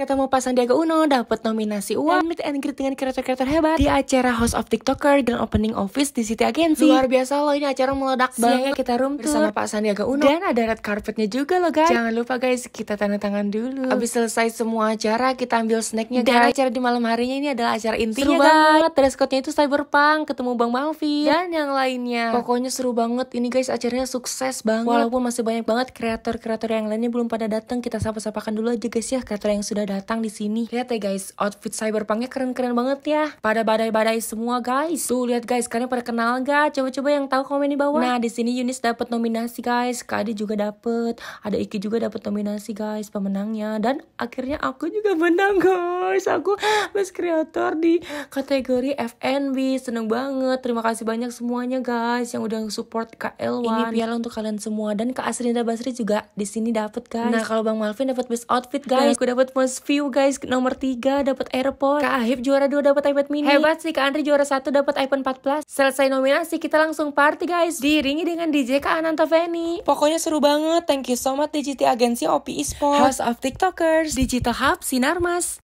ketemu Pak Sandiaga Uno, dapat nominasi uang, meet and greet dengan kreator-kreator hebat di acara House of TikToker dan opening office di City Agency. Luar biasa loh, ini acara meledak banget. kita room tour bersama Pak Sandiaga Uno. Dan ada red carpetnya juga loh guys. Jangan lupa guys, kita tanda tangan dulu. Abis selesai semua acara, kita ambil snacknya guys. Dan acara di malam harinya ini adalah acara intinya seru banget. Dress code-nya itu cyberpunk, ketemu Bang Malvi dan yang lainnya. Pokoknya seru banget. Ini guys acaranya sukses banget. Walaupun masih banyak banget kreator-kreator yang lainnya belum pada datang, kita sapa-sapakan dulu aja guys ya kreator yang sudah datang di sini. Lihat ya guys, outfit cyberpunknya keren-keren banget ya. Pada badai-badai semua guys. Tuh lihat guys, kalian pada kenal gak? Coba-coba yang tahu komen di bawah. Nah di sini Yunis dapat nominasi guys, Kadi juga dapat, ada Iki juga dapat nominasi guys pemenangnya dan akhirnya aku juga menang guys. Aku best creator di kategori FNB. Seneng banget. Terima kasih banyak semuanya guys yang udah support KL1. Ini piala untuk kalian semua dan Kak Asrinda Basri juga di sini dapat guys. Nah kalau Bang Malvin dapat best outfit guys, dan aku dapat most view guys nomor 3 dapat AirPod. Kak Ahib juara 2 dapat iPad mini. Hebat sih Kak Andri juara 1 dapat iPhone 4 Plus Selesai nominasi kita langsung party guys. Diringi dengan DJ Kak Ananta Feni. Pokoknya seru banget. Thank you so much DJT Agensi OP Esports. House of TikTokers. Digital Hub Sinarmas.